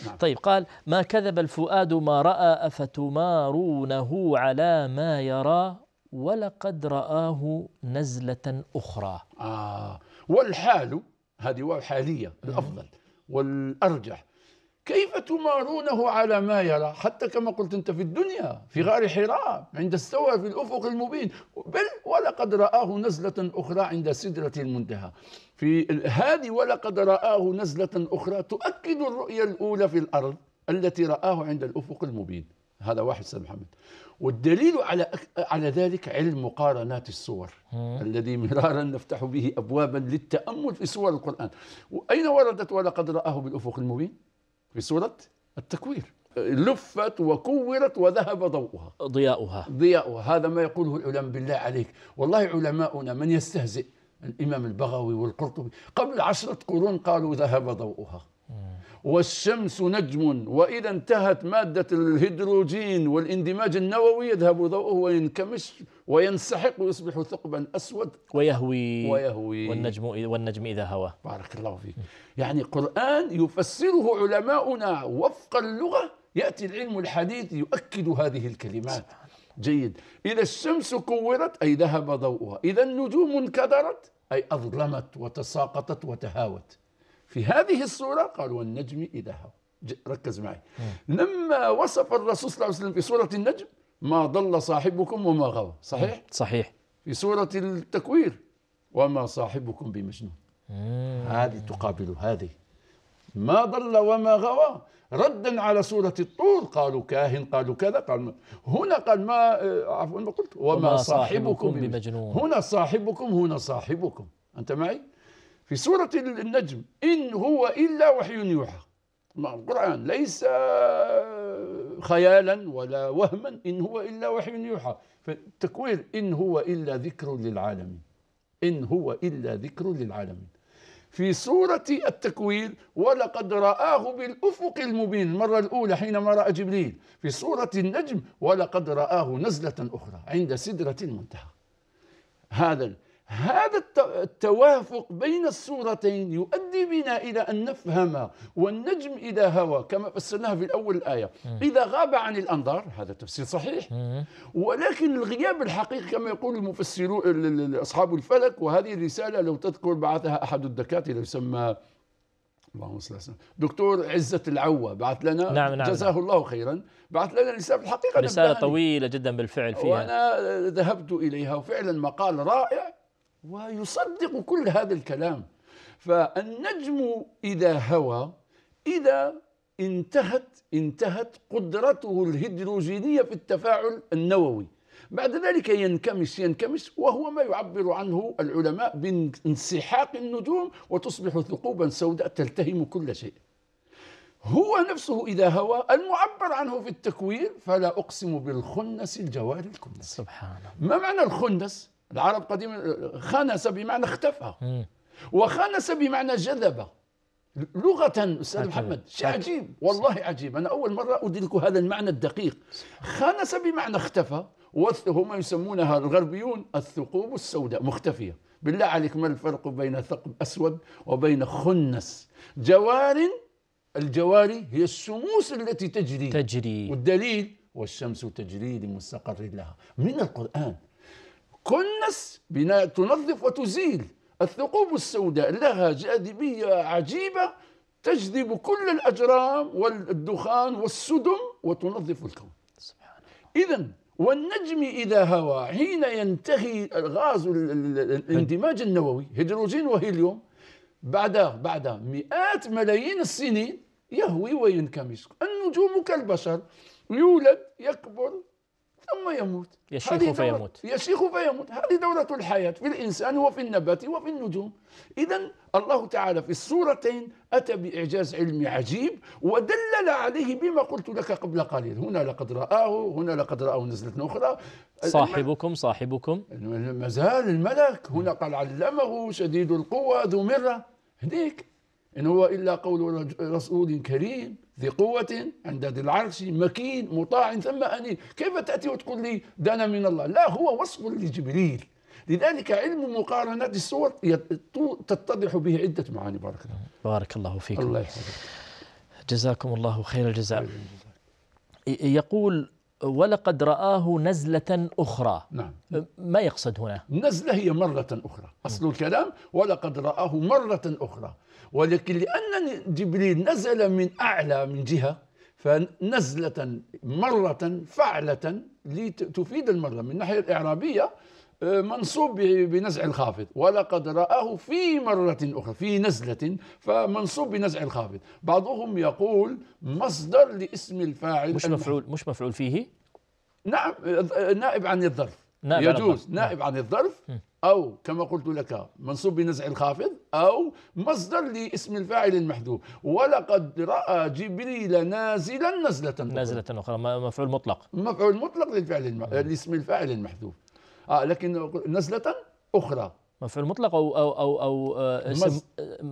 نعم. طيب قال ما كذب الفؤاد ما رأى أفتمارونه على ما يرى ولقد رآه نزلة أخرى آه والحال هذه حالية الأفضل والأرجح كيف تمارونه على ما يرى حتى كما قلت أنت في الدنيا في غار حراء عند استوى في الأفق المبين بل ولقد رآه نزلة أخرى عند سدرة المنتهى في هذه ولقد رآه نزلة أخرى تؤكد الرؤية الأولى في الأرض التي رآه عند الأفق المبين هذا واحد استاذ محمد والدليل على على ذلك علم مقارنات الصور الذي مرارا نفتح به ابوابا للتامل في سور القران واين وردت ولقد راه بالافق المبين في سوره التكوير لفت وكورت وذهب ضوءها ضياؤها ضياؤها هذا ما يقوله العلماء بالله عليك والله علماؤنا من يستهزئ الامام البغوي والقرطبي قبل عشره قرون قالوا ذهب ضوءها والشمس نجم وإذا انتهت مادة الهيدروجين والاندماج النووي يذهب ضوءه وينكمش وينسحق ويصبح ثقبا أسود ويهوي ويهوي والنجم والنجم إذا هوى بارك الله فيك يعني قرآن يفسره علماؤنا وفق اللغة يأتي العلم الحديث يؤكد هذه الكلمات جيد إذا الشمس كورت أي ذهب ضوءها إذا النجوم انكدرت أي أظلمت وتساقطت وتهاوت في هذه الصورة قال والنجم إذا هوى ركز معي لما وصف الرسول صلى الله عليه وسلم في سورة النجم ما ضل صاحبكم وما غوى صحيح؟ صحيح في سورة التكوير وما صاحبكم بمجنون هذه تقابل هذه ما ضل وما غوى ردا على سورة الطور قالوا كاهن قالوا كذا قال هنا قال ما آه، عفوا ما قلت وما, صاحبكم, صاحبكم بمجنون هنا صاحبكم هنا صاحبكم أنت معي؟ في سورة النجم إن هو إلا وحي يوحى القرآن ليس خيالا ولا وهما إن هو إلا وحي يوحى فالتكوير إن هو إلا ذكر للعالمين إن هو إلا ذكر للعالمين في سورة التكوير ولقد رآه بالأفق المبين المرة الأولى حينما رأى جبريل في سورة النجم ولقد رآه نزلة أخرى عند سدرة المنتهى هذا هذا التوافق بين الصورتين يؤدي بنا إلى أن نفهم والنجم إذا هوى كما فسرناها في الأول الآية إذا غاب عن الأنظار هذا تفسير صحيح ولكن الغياب الحقيقي كما يقول المفسرون أصحاب الفلك وهذه الرسالة لو تذكر بعثها أحد الدكاترة يسمى اللهم صل وسلم دكتور عزة العوة بعث لنا نعم نعم, نعم. جزاه نعم. الله خيرا بعث لنا رسالة الحقيقة رسالة يعني. طويلة جدا بالفعل فيها وأنا ذهبت إليها وفعلا مقال رائع ويصدق كل هذا الكلام فالنجم إذا هوى إذا انتهت انتهت قدرته الهيدروجينية في التفاعل النووي بعد ذلك ينكمش ينكمش وهو ما يعبر عنه العلماء بانسحاق النجوم وتصبح ثقوبا سوداء تلتهم كل شيء هو نفسه إذا هوى المعبر عنه في التكوين فلا أقسم بالخنس الجوار الكنس سبحان الله ما معنى الخنس العرب قديما خنس بمعنى اختفى وخنس بمعنى جذب لغة أستاذ محمد شيء عجيب والله عجيب أنا أول مرة أدرك هذا المعنى الدقيق خنس بمعنى اختفى وهم يسمونها الغربيون الثقوب السوداء مختفية بالله عليك ما الفرق بين ثقب أسود وبين خنس جوار الجواري هي الشموس التي تجري تجري والدليل والشمس تجري لمستقر لها من القرآن كنس بناء تنظف وتزيل الثقوب السوداء لها جاذبية عجيبة تجذب كل الأجرام والدخان والسدم وتنظف الكون سبحان الله إذا والنجم إذا هوى حين ينتهي الغاز الاندماج النووي هيدروجين وهيليوم بعد بعد مئات ملايين السنين يهوي وينكمش النجوم كالبشر يولد يكبر ثم يموت يشيخ فيموت يشيخ فيموت هذه دورة الحياة في الإنسان وفي النبات وفي النجوم إذا الله تعالى في السورتين أتى بإعجاز علمي عجيب ودلل عليه بما قلت لك قبل قليل هنا لقد رآه هنا لقد رآه نزلة أخرى صاحبكم صاحبكم ما زال الملك هنا قال علمه شديد القوة ذو مرة هديك إن هو إلا قول رسول كريم ذي قوة عند ذي العرش مكين مطاع ثم أنين كيف تأتي وتقول لي دنا من الله لا هو وصف لجبريل لذلك علم مقارنة الصور تتضح به عدة معاني بارك الله بارك الله فيكم الله يحفظك جزاكم الله خير الجزاء يقول ولقد رآه نزلة أخرى نعم. ما يقصد هنا نزلة هي مرة أخرى أصل الكلام ولقد رآه مرة أخرى ولكن لأن جبريل نزل من أعلى من جهة فنزلة مرة فعلة لتفيد المرة من الناحية الإعرابية آه، منصوب بنزع الخافض ولقد رآه في مرة أخرى في نزلة فمنصوب بنزع الخافض بعضهم يقول مصدر لاسم الفاعل مش المحر. مفعول مش مفعول فيه نعم آه، آه، نائب عن الظرف نائب يجوز نائب نعم. عن الظرف أو كما قلت لك منصوب بنزع الخافض أو مصدر لاسم الفاعل المحذوف ولقد رأى جبريل نازلا نزلة أخرى نزلة أخرى مفعول مطلق مفعول مطلق للفعل الم... لاسم الفاعل المحذوف آه لكن نزلة أخرى مفعول مطلق أو أو أو, أو آه، اسم مز...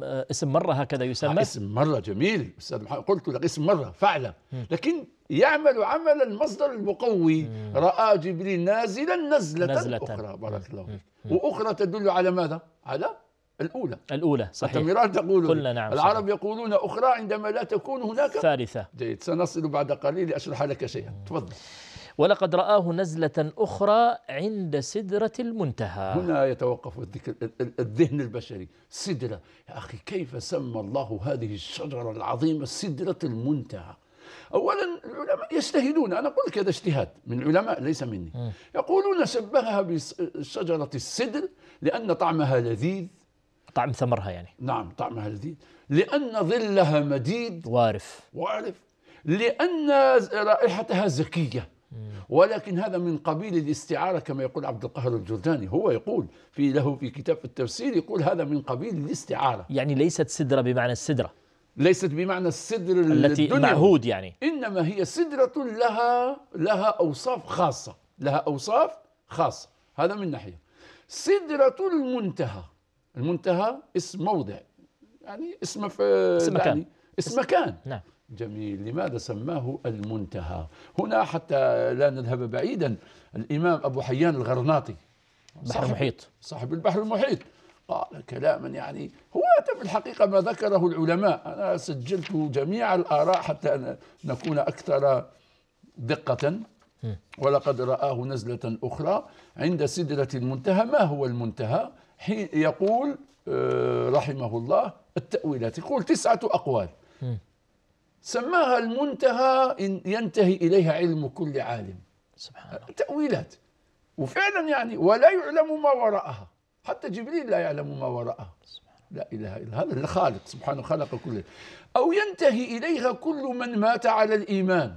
آه، اسم مرة هكذا يسمى آه اسم مرة جميل أستاذ محمد قلت لك اسم مرة فعلة لكن يعمل عمل المصدر المقوي رأى جبريل نازلا نزلة, نزلة أخرى بارك الله فيك وأخرى تدل على ماذا؟ على الأولى الأولى صحيح تقول نعم العرب صحيح. يقولون أخرى عندما لا تكون هناك ثالثة جيد سنصل بعد قليل أشرح لك شيئا تفضل ولقد رآه نزلة أخرى عند سدرة المنتهى هنا يتوقف الذهن البشري سدرة يا أخي كيف سمى الله هذه الشجرة العظيمة سدرة المنتهى اولا العلماء يجتهدون انا قلت هذا اجتهاد من العلماء ليس مني يقولون شبهها بشجره السدر لان طعمها لذيذ طعم ثمرها يعني نعم طعمها لذيذ لان ظلها مديد وارف وارف لان رائحتها زكيه ولكن هذا من قبيل الاستعارة كما يقول عبد القاهر الجرجاني هو يقول في له في كتاب التفسير يقول هذا من قبيل الاستعارة يعني ليست سدرة بمعنى السدرة ليست بمعنى السدر التي معهود يعني انما هي سدره لها لها اوصاف خاصه لها اوصاف خاصه هذا من ناحيه سدره المنتهى المنتهى اسم موضع يعني اسم في اسم مكان يعني اسم مكان نعم جميل لماذا سماه المنتهى هنا حتى لا نذهب بعيدا الامام ابو حيان الغرناطي بحر المحيط صاحب البحر المحيط قال كلاما يعني هو في الحقيقة ما ذكره العلماء أنا سجلت جميع الآراء حتى نكون أكثر دقة ولقد رآه نزلة أخرى عند سدرة المنتهى ما هو المنتهى حين يقول آه، رحمه الله التأويلات يقول تسعة أقوال سماها المنتهى إن ينتهي إليها علم كل عالم سبحان الله تأويلات وفعلا يعني ولا يعلم ما وراءها حتى جبريل لا يعلم ما وراءه لا إله إلا هذا الخالق سبحانه خلق كله أو ينتهي إليها كل من مات على الإيمان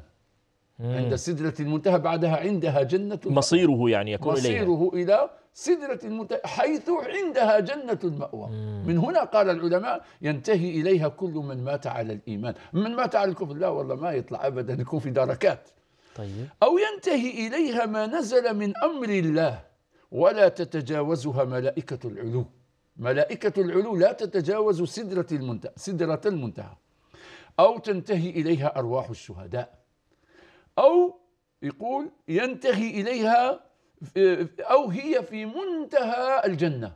عند سدرة المنتهى بعدها عندها جنة مصيره يعني يكون مصيره إليها. إلى سدرة المنتهى حيث عندها جنة المأوى من هنا قال العلماء ينتهي إليها كل من مات على الإيمان من مات على الكفر لا والله ما يطلع أبدا يكون في دركات طيب. أو ينتهي إليها ما نزل من أمر الله ولا تتجاوزها ملائكة العلو ملائكة العلو لا تتجاوز سدرة المنتهى سدرة المنتهى أو تنتهي إليها أرواح الشهداء أو يقول ينتهي إليها أو هي في منتهى الجنة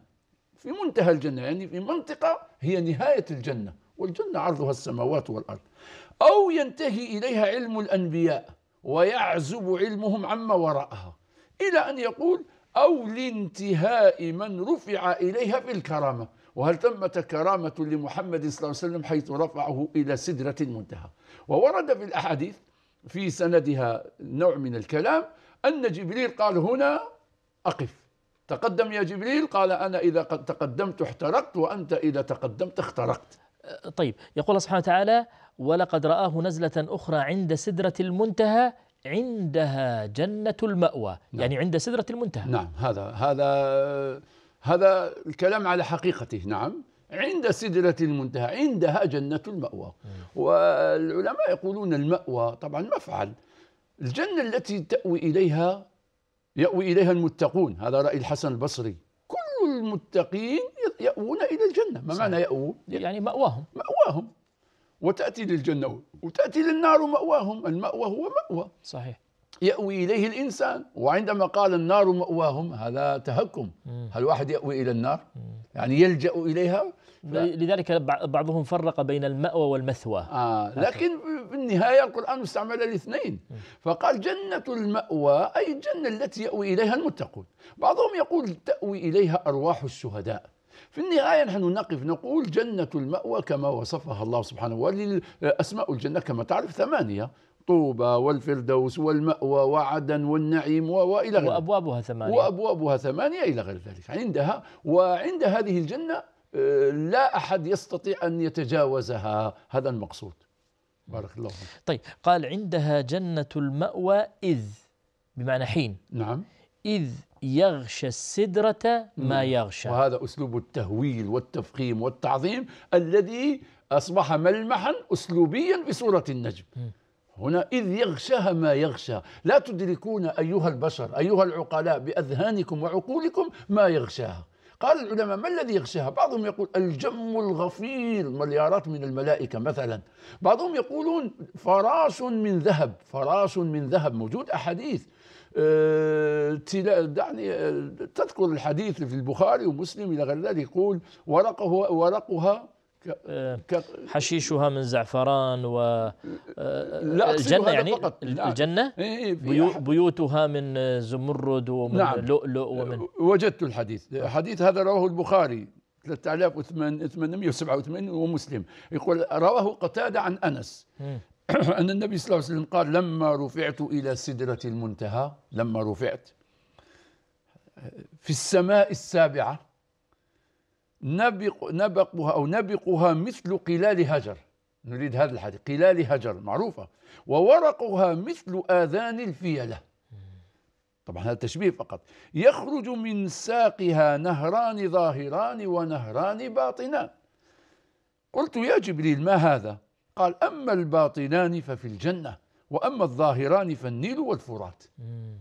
في منتهى الجنة يعني في منطقة هي نهاية الجنة والجنة عرضها السماوات والأرض أو ينتهي إليها علم الأنبياء ويعزب علمهم عما وراءها إلى أن يقول أو لانتهاء من رفع إليها بالكرامة وهل ثمة كرامة لمحمد صلى الله عليه وسلم حيث رفعه إلى سدرة المنتهى وورد في الأحاديث في سندها نوع من الكلام أن جبريل قال هنا أقف تقدم يا جبريل قال أنا إذا قد تقدمت احترقت وأنت إذا تقدمت اخترقت طيب يقول الله سبحانه وتعالى ولقد رآه نزلة أخرى عند سدرة المنتهى عندها جنة المأوى نعم. يعني عند سدرة المنتهى نعم هذا هذا هذا الكلام على حقيقته نعم عند سدرة المنتهى عندها جنة المأوى والعلماء يقولون المأوى طبعا مفعل الجنة التي تأوي إليها يأوي إليها المتقون هذا رأي الحسن البصري كل المتقين يأوون إلى الجنة ما صحيح. معنى يأوون يعني مأواهم مأواهم وتأتي للجنة وتأتي للنار مأواهم المأوى هو مأوى صحيح يأوي إليه الإنسان وعندما قال النار مأواهم هذا تهكم مم. هل واحد يأوي إلى النار مم. يعني يلجأ إليها لا. لذلك بعضهم فرق بين المأوى والمثوى آه لكن, لكن في النهاية القرآن استعمل الاثنين مم. فقال جنة المأوى أي الجنة التي يأوي إليها المتقون بعضهم يقول تأوي إليها أرواح الشهداء في النهاية نحن نقف نقول جنة المأوى كما وصفها الله سبحانه وتعالى أسماء الجنة كما تعرف ثمانية طوبى والفردوس والمأوى وعدن والنعيم وإلى غير وأبوابها ثمانية وأبوابها ثمانية إلى غير ذلك يعني عندها وعند هذه الجنة آه، لا أحد يستطيع أن يتجاوزها هذا المقصود بارك الله فيك طيب قال عندها جنة المأوى إذ بمعنى حين نعم إذ يغشى السدرة ما يغشى وهذا أسلوب التهويل والتفخيم والتعظيم الذي أصبح ملمحا أسلوبيا بصورة النجم هنا إذ يغشاها ما يغشى لا تدركون أيها البشر أيها العقلاء بأذهانكم وعقولكم ما يغشاها قال العلماء ما الذي يغشاها بعضهم يقول الجم الغفير مليارات من الملائكة مثلا بعضهم يقولون فراش من ذهب فراش من ذهب موجود أحاديث دعني آه، آه، تذكر الحديث في البخاري ومسلم إلى غير ذلك يقول ورقه ورقها آه، حشيشها من زعفران و الجنة يعني فقط. نعم. الجنة إيه، إيه، بيوتها من زمرد ومن نعم. لؤلؤ ومن وجدت الحديث حديث هذا رواه البخاري 3887 ومسلم يقول رواه قتادة عن أنس أن النبي صلى الله عليه وسلم قال لما رفعت إلى سدرة المنتهى لما رفعت في السماء السابعة نبق نبقها أو نبقها مثل قلال هجر نريد هذا الحديث قلال هجر معروفة وورقها مثل آذان الفيلة طبعا هذا تشبيه فقط يخرج من ساقها نهران ظاهران ونهران باطنان قلت يا جبريل ما هذا قال أما الباطنان ففي الجنة وأما الظاهران فالنيل والفرات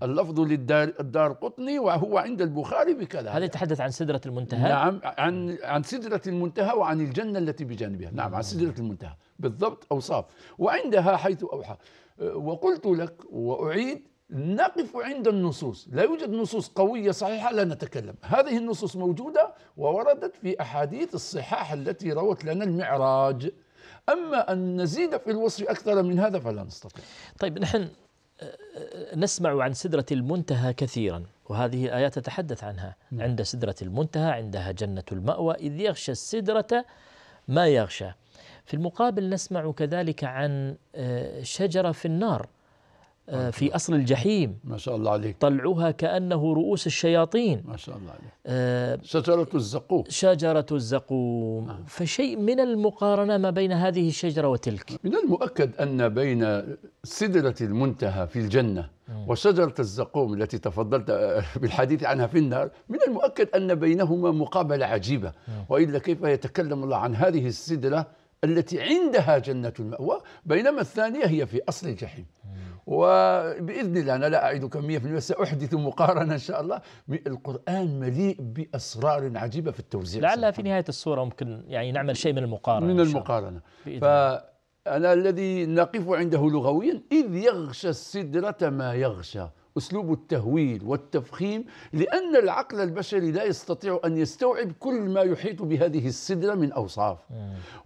اللفظ للدار الدار قطني وهو عند البخاري بكذا هذا يتحدث عن سدرة المنتهى نعم عن عن سدرة المنتهى وعن الجنة التي بجانبها نعم مم. عن سدرة المنتهى بالضبط أوصاف وعندها حيث أوحى أه، وقلت لك وأعيد نقف عند النصوص لا يوجد نصوص قوية صحيحة لا نتكلم هذه النصوص موجودة ووردت في أحاديث الصحاح التي روت لنا المعراج أما أن نزيد في الوصف أكثر من هذا فلا نستطيع طيب نحن آه، نسمع عن سدرة المنتهى كثيرا وهذه الآيات تتحدث عنها نعم. عند سدرة المنتهى عندها جنة المأوى إذ يغشى السدرة ما يغشى في المقابل نسمع كذلك عن آه، شجرة في النار آه، في أصل الجحيم ما شاء الله عليك طلعها كأنه رؤوس الشياطين ما شاء الله عليك آه شجرة الزقوم شجرة الزقوم آه. فشيء من المقارنة ما بين هذه الشجرة وتلك من المؤكد أن بين سدرة المنتهى في الجنة آه. وشجرة الزقوم التي تفضلت آه، بالحديث عنها في النار من المؤكد أن بينهما مقابلة عجيبة وإلا كيف يتكلم الله عن هذه السدرة التي عندها جنة المأوى بينما الثانية هي في أصل الجحيم وباذن الله انا لا اعدك 100% ساحدث مقارنه ان شاء الله القران مليء باسرار عجيبه في التوزيع لعلها في نهايه الصوره ممكن يعني نعمل شيء من المقارنه من المقارنه فانا الذي نقف عنده لغويا اذ يغشى السدره ما يغشى اسلوب التهويل والتفخيم لان العقل البشري لا يستطيع ان يستوعب كل ما يحيط بهذه السدره من اوصاف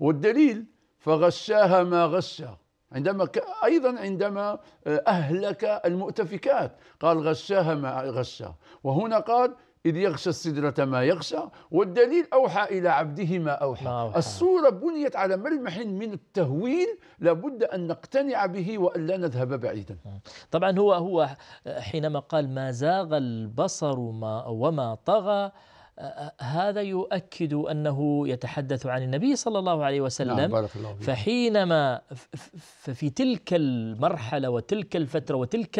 والدليل فغشاها ما غشى عندما ك... ايضا عندما آه، اهلك المؤتفكات قال غشاها ما غشا وهنا قال إذ يغشى السدرة ما يغشى والدليل أوحى إلى عبده ما أوحى, ما أوحى. الصورة بنيت على ملمح من التهويل لابد أن نقتنع به والا نذهب بعيدا آه. طبعا هو هو آه، حينما قال ما زاغ البصر ما وما طغى هذا يؤكد أنه يتحدث عن النبي صلى الله عليه نعم، وسلم نعم بارك الله فحينما ففي تلك المرحلة وتلك الفترة وتلك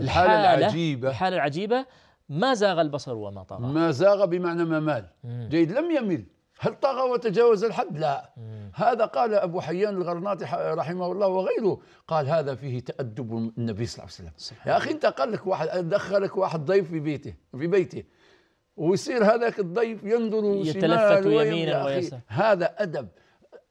الحالة العجيبة الحالة العجيبة ما زاغ البصر وما طغى ما زاغ بمعنى ما مال جيد لم يمل هل طغى وتجاوز الحد؟ لا مم. هذا قال أبو حيان الغرناطي رحمه الله وغيره قال هذا فيه تأدب النبي صلى الله عليه وسلم يا أخي أنت قال لك واحد دخلك واحد ضيف في بيته في بيته ويصير هذاك الضيف ينظر يتلفت يمينا ويسار هذا أدب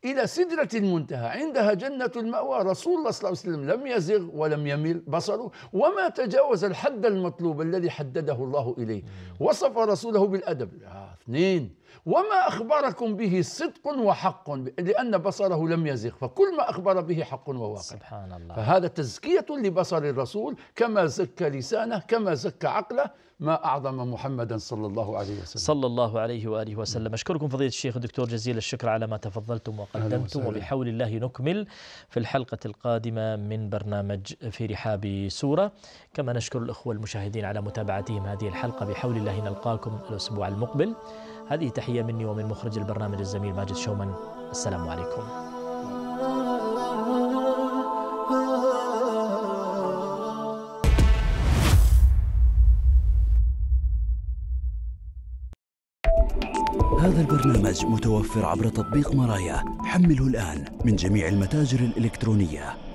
إلى سدرة المنتهى عندها جنة المأوى رسول الله صلى الله عليه وسلم لم يزغ ولم يمل بصره وما تجاوز الحد المطلوب الذي حدده الله إليه وصف رسوله بالأدب آه اثنين وما أخبركم به صدق وحق لأن بصره لم يزغ فكل ما أخبر به حق وواقع سبحان الله فهذا تزكية لبصر الرسول كما زكى لسانه كما زكى عقله ما أعظم محمدا صلى الله عليه وسلم صلى الله عليه وآله وسلم أشكركم فضيلة الشيخ الدكتور جزيل الشكر على ما تفضلتم وقدمتم وبحول الله نكمل في الحلقة القادمة من برنامج في رحاب سورة كما نشكر الأخوة المشاهدين على متابعتهم هذه الحلقة بحول الله نلقاكم الأسبوع المقبل هذه تحية مني ومن مخرج البرنامج الزميل ماجد شومان السلام عليكم هذا البرنامج متوفر عبر تطبيق مرايا حمله الآن من جميع المتاجر الإلكترونية